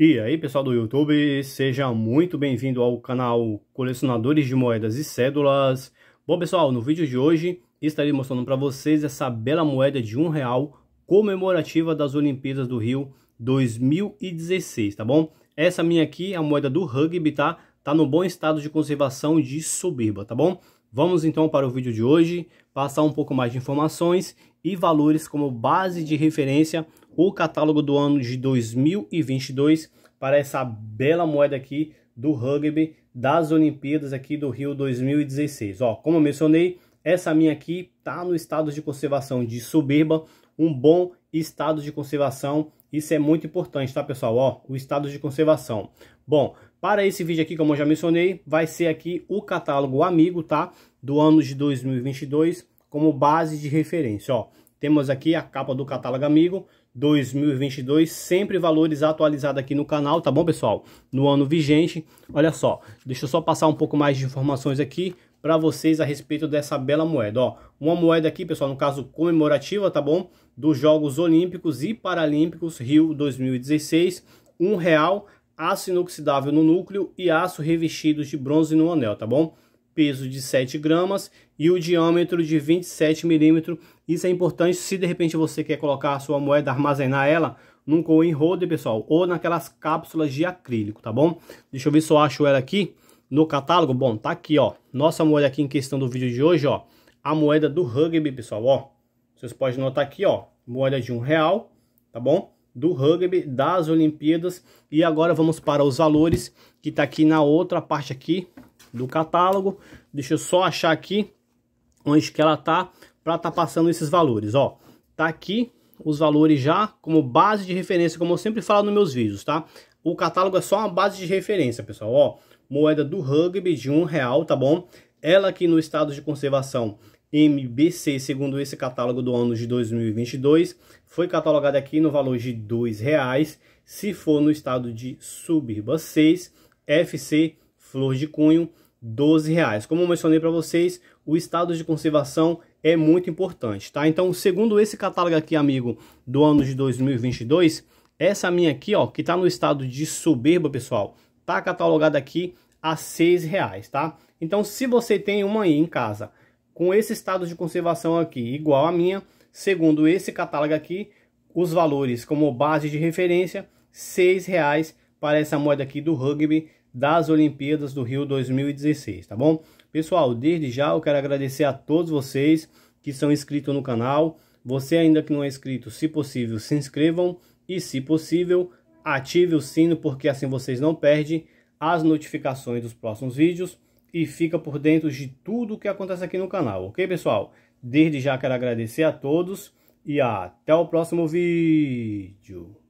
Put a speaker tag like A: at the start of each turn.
A: E aí pessoal do YouTube, seja muito bem-vindo ao canal Colecionadores de Moedas e Cédulas. Bom pessoal, no vídeo de hoje estarei mostrando para vocês essa bela moeda de um real comemorativa das Olimpíadas do Rio 2016, tá bom? Essa minha aqui, a moeda do rugby, tá? Tá no bom estado de conservação de soberba, tá bom? Vamos então para o vídeo de hoje, passar um pouco mais de informações e valores como base de referência o catálogo do ano de 2022 para essa bela moeda aqui do rugby das Olimpíadas aqui do Rio 2016. Ó, como eu mencionei, essa minha aqui tá no estado de conservação de soberba, um bom estado de conservação. Isso é muito importante, tá, pessoal? Ó, o estado de conservação. Bom, para esse vídeo aqui, como eu já mencionei, vai ser aqui o catálogo amigo, tá? Do ano de 2022 como base de referência, ó. Temos aqui a capa do catálogo amigo 2022, sempre valores atualizados aqui no canal, tá bom, pessoal? No ano vigente, olha só, deixa eu só passar um pouco mais de informações aqui para vocês a respeito dessa bela moeda, ó. Uma moeda aqui, pessoal, no caso comemorativa, tá bom? Dos Jogos Olímpicos e Paralímpicos Rio 2016, um real aço inoxidável no núcleo e aço revestido de bronze no anel, tá bom? Peso de 7 gramas e o diâmetro de 27 milímetros. Isso é importante se de repente você quer colocar a sua moeda, armazenar ela num coin holder, pessoal, ou naquelas cápsulas de acrílico, tá bom? Deixa eu ver se eu acho ela aqui no catálogo. Bom, tá aqui, ó. Nossa moeda aqui em questão do vídeo de hoje, ó. A moeda do rugby, pessoal, ó. Vocês podem notar aqui, ó. Moeda de um real, tá bom? do rugby, das Olimpíadas. E agora vamos para os valores, que está aqui na outra parte aqui do catálogo. Deixa eu só achar aqui onde que ela tá para estar tá passando esses valores, ó. Tá aqui os valores já como base de referência, como eu sempre falo nos meus vídeos, tá? O catálogo é só uma base de referência, pessoal, ó. Moeda do rugby de um real, tá bom? Ela aqui no estado de conservação MBC, segundo esse catálogo do ano de 2022, foi catalogada aqui no valor de R$ 2,00, se for no estado de Subirba 6, FC, Flor de Cunho, R$ 12,00. Como eu mencionei para vocês, o estado de conservação é muito importante, tá? Então, segundo esse catálogo aqui, amigo, do ano de 2022, essa minha aqui, ó, que tá no estado de Subirba, pessoal, tá catalogada aqui a R$ 6,00, tá? Então, se você tem uma aí em casa com esse estado de conservação aqui igual a minha, segundo esse catálogo aqui, os valores como base de referência, R$ reais para essa moeda aqui do rugby das Olimpíadas do Rio 2016, tá bom? Pessoal, desde já eu quero agradecer a todos vocês que são inscritos no canal. Você ainda que não é inscrito, se possível, se inscrevam e se possível, ative o sino porque assim vocês não perdem as notificações dos próximos vídeos e fica por dentro de tudo o que acontece aqui no canal, ok pessoal? Desde já quero agradecer a todos e até o próximo vídeo.